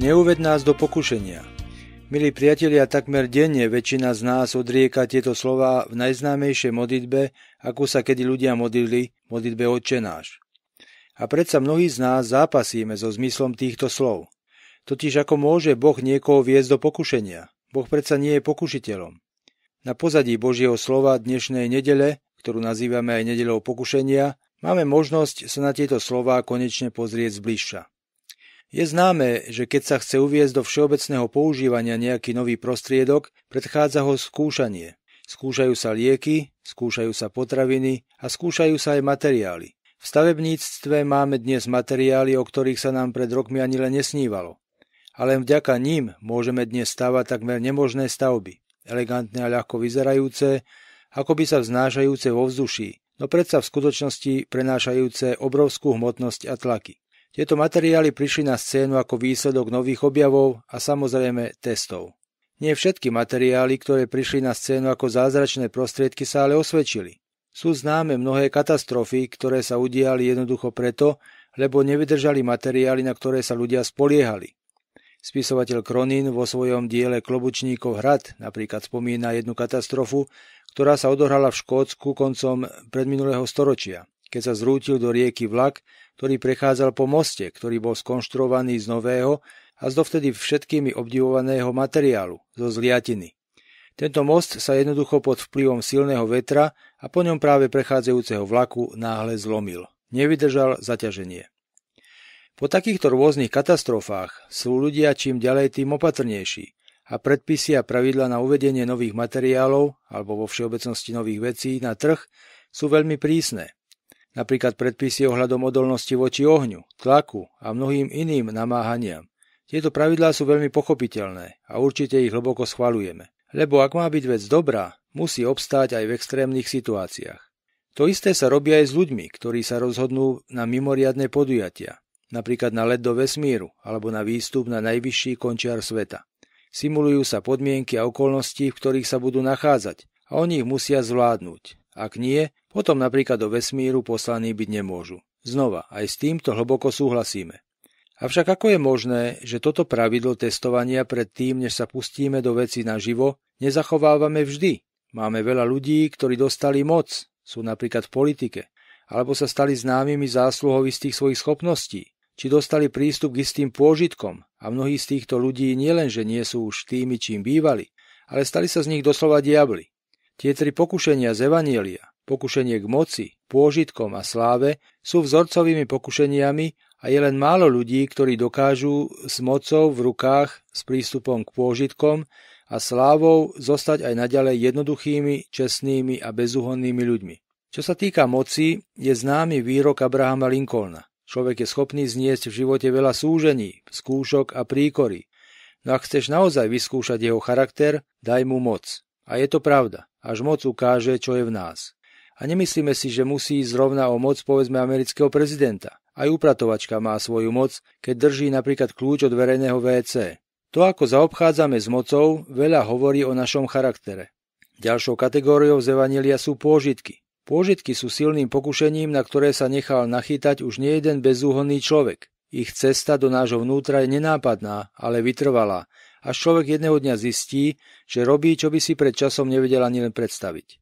Neuved nás do pokušenia. Milí priatelia, takmer denne väčšina z nás odrieka tieto slová v najznámejšej modlitbe, ako sa kedy ľudia modlili, modlitbe Otče náš. A predsa mnohí z nás zápasíme so zmyslom týchto slov. Totiž ako môže Boh niekoho viesť do pokušenia? Boh predsa nie je pokušiteľom. Na pozadí Božieho slova dnešnej nedele, ktorú nazývame aj nedelou pokušenia, máme možnosť sa na tieto slová konečne pozrieť zbližša. Je známe, že keď sa chce uviezť do všeobecného používania nejaký nový prostriedok, predchádza ho skúšanie. Skúšajú sa lieky, skúšajú sa potraviny a skúšajú sa aj materiály. V stavebníctve máme dnes materiály, o ktorých sa nám pred rokmi ani len nesnívalo. A len vďaka ním môžeme dnes stavať takmer nemožné stavby. Elegantné a ľahko vyzerajúce, akoby sa vznášajúce vo vzduší, no predsa v skutočnosti prenášajúce obrovskú hmotnosť a tlaky. Tieto materiály prišli na scénu ako výsledok nových objavov a samozrejme testov. Nie všetky materiály, ktoré prišli na scénu ako zázračné prostriedky, sa ale osvedčili. Sú známe mnohé katastrofy, ktoré sa udiali jednoducho preto, lebo nevydržali materiály, na ktoré sa ľudia spoliehali. Spisovateľ Kronin vo svojom diele Klobučníkov hrad napríklad spomína jednu katastrofu, ktorá sa odohrala v Škótsku koncom predminulého storočia keď sa zrútil do rieky vlak, ktorý prechádzal po moste, ktorý bol skonštruovaný z nového a z dovtedy všetkými obdivovaného materiálu, zo zliatiny. Tento most sa jednoducho pod vplyvom silného vetra a po ňom práve prechádzajúceho vlaku náhle zlomil. Nevydržal zaťaženie. Po takýchto rôznych katastrofách sú ľudia čím ďalej tým opatrnejší a predpisy a pravidla na uvedenie nových materiálov alebo vo všeobecnosti nových vecí na trh sú veľmi prísne napríklad predpisy ohľadom odolnosti voči ohňu, tlaku a mnohým iným namáhaniam. Tieto pravidlá sú veľmi pochopiteľné a určite ich hlboko schvalujeme. Lebo ak má byť vec dobrá, musí obstáť aj v extrémnych situáciách. To isté sa robí aj s ľuďmi, ktorí sa rozhodnú na mimoriadne podujatia, napríklad na let do vesmíru alebo na výstup na najvyšší končiar sveta. Simulujú sa podmienky a okolnosti, v ktorých sa budú nachádzať a oni ich musia zvládnuť. Ak nie, potom napríklad do vesmíru poslaní byť nemôžu. Znova, aj s týmto hlboko súhlasíme. Avšak ako je možné, že toto pravidlo testovania pred tým, než sa pustíme do veci naživo, nezachovávame vždy? Máme veľa ľudí, ktorí dostali moc, sú napríklad v politike, alebo sa stali známymi zásluhovistých istých svojich schopností, či dostali prístup k istým pôžitkom a mnohí z týchto ľudí nielenže nie sú už tými, čím bývali, ale stali sa z nich doslova diabli. Tie tri pokušenia z Evanielia, Pokušenie k moci, pôžitkom a sláve sú vzorcovými pokušeniami a je len málo ľudí, ktorí dokážu s mocou v rukách, s prístupom k pôžitkom a slávou zostať aj naďalej jednoduchými, čestnými a bezúhonnými ľuďmi. Čo sa týka moci, je známy výrok Abrahama Lincolna. Človek je schopný zniesť v živote veľa súžení, skúšok a príkory. No ak chceš naozaj vyskúšať jeho charakter, daj mu moc. A je to pravda, až moc ukáže, čo je v nás. A nemyslíme si, že musí ísť zrovna o moc povedzme amerického prezidenta. Aj upratovačka má svoju moc, keď drží napríklad kľúč od verejného WC. To, ako zaobchádzame s mocou, veľa hovorí o našom charaktere. Ďalšou kategóriou z Evanília sú pôžitky. Pôžitky sú silným pokušením, na ktoré sa nechal nachytať už nie jeden bezúhonný človek. Ich cesta do nášho vnútra je nenápadná, ale vytrvalá, až človek jedného dňa zistí, že robí, čo by si pred časom nevedel ani len predstaviť.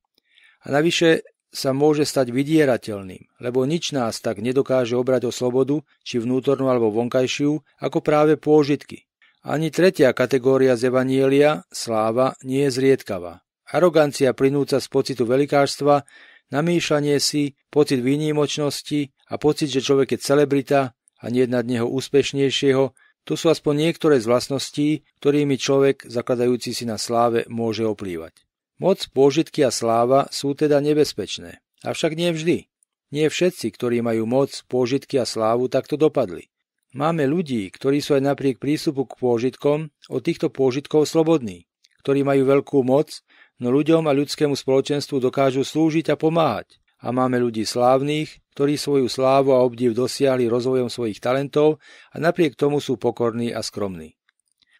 A navyše sa môže stať vydierateľným, lebo nič nás tak nedokáže obrať o slobodu, či vnútornú alebo vonkajšiu, ako práve pôžitky. Ani tretia kategória z Evanielia, sláva, nie je zriedkavá. Arogancia plynúca z pocitu velikárstva, namýšľanie si, pocit výnimočnosti a pocit, že človek je celebrita a nie nad neho úspešnejšieho, to sú aspoň niektoré z vlastností, ktorými človek, zakladajúci si na sláve, môže oplývať. Moc, pôžitky a sláva sú teda nebezpečné. Avšak nie vždy. Nie všetci, ktorí majú moc, pôžitky a slávu, takto dopadli. Máme ľudí, ktorí sú aj napriek prístupu k pôžitkom od týchto pôžitkov slobodní, ktorí majú veľkú moc, no ľuďom a ľudskému spoločenstvu dokážu slúžiť a pomáhať. A máme ľudí slávnych, ktorí svoju slávu a obdiv dosiahli rozvojom svojich talentov a napriek tomu sú pokorní a skromní.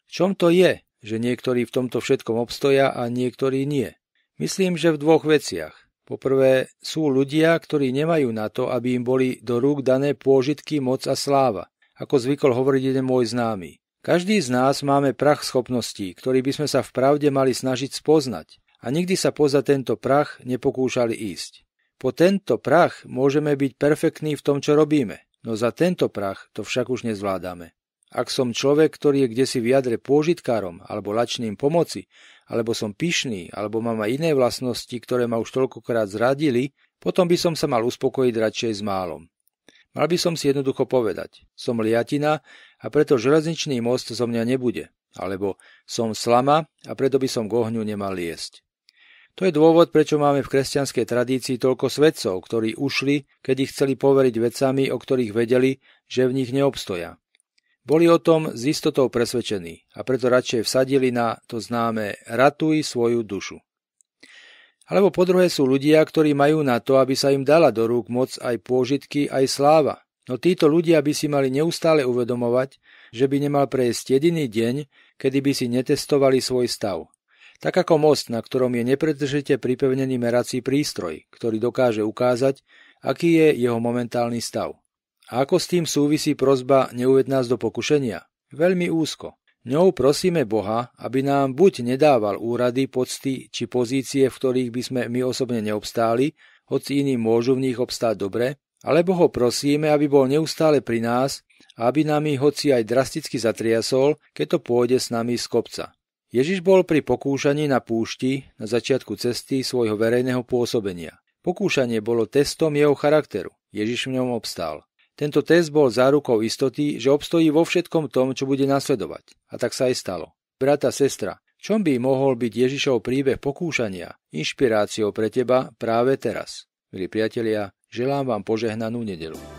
V čom to je, že niektorí v tomto všetkom obstoja a niektorí nie. Myslím, že v dvoch veciach. Poprvé, sú ľudia, ktorí nemajú na to, aby im boli do rúk dané pôžitky, moc a sláva, ako zvykol hovoriť jeden môj známy. Každý z nás máme prach schopností, ktorý by sme sa v pravde mali snažiť spoznať a nikdy sa poza tento prach nepokúšali ísť. Po tento prach môžeme byť perfektní v tom, čo robíme, no za tento prach to však už nezvládame. Ak som človek, ktorý je kdesi v jadre pôžitkárom alebo lačným pomoci, alebo som pyšný, alebo mám aj iné vlastnosti, ktoré ma už toľkokrát zradili, potom by som sa mal uspokojiť radšej s málom. Mal by som si jednoducho povedať, som liatina a preto železničný most zo mňa nebude, alebo som slama a preto by som k ohňu nemal liesť. To je dôvod, prečo máme v kresťanskej tradícii toľko svedcov, ktorí ušli, keď ich chceli poveriť vecami, o ktorých vedeli, že v nich neobstoja. Boli o tom s istotou presvedčení a preto radšej vsadili na to známe ratuj svoju dušu. Alebo po druhé sú ľudia, ktorí majú na to, aby sa im dala do rúk moc aj pôžitky, aj sláva. No títo ľudia by si mali neustále uvedomovať, že by nemal prejsť jediný deň, kedy by si netestovali svoj stav. Tak ako most, na ktorom je nepretržite pripevnený merací prístroj, ktorý dokáže ukázať, aký je jeho momentálny stav. A ako s tým súvisí prozba neuved nás do pokušenia? Veľmi úzko. Ňou prosíme Boha, aby nám buď nedával úrady, pocty či pozície, v ktorých by sme my osobne neobstáli, hoci iní môžu v nich obstáť dobre, alebo ho prosíme, aby bol neustále pri nás a aby ich hoci aj drasticky zatriasol, keď to pôjde s nami z kopca. Ježiš bol pri pokúšaní na púšti na začiatku cesty svojho verejného pôsobenia. Pokúšanie bolo testom jeho charakteru. Ježiš v ňom obstál. Tento test bol zárukou istoty, že obstojí vo všetkom tom, čo bude nasledovať. A tak sa aj stalo. Brata, sestra, čom by mohol byť Ježišov príbeh pokúšania inšpiráciou pre teba práve teraz? Milí priatelia, želám vám požehnanú nedelu.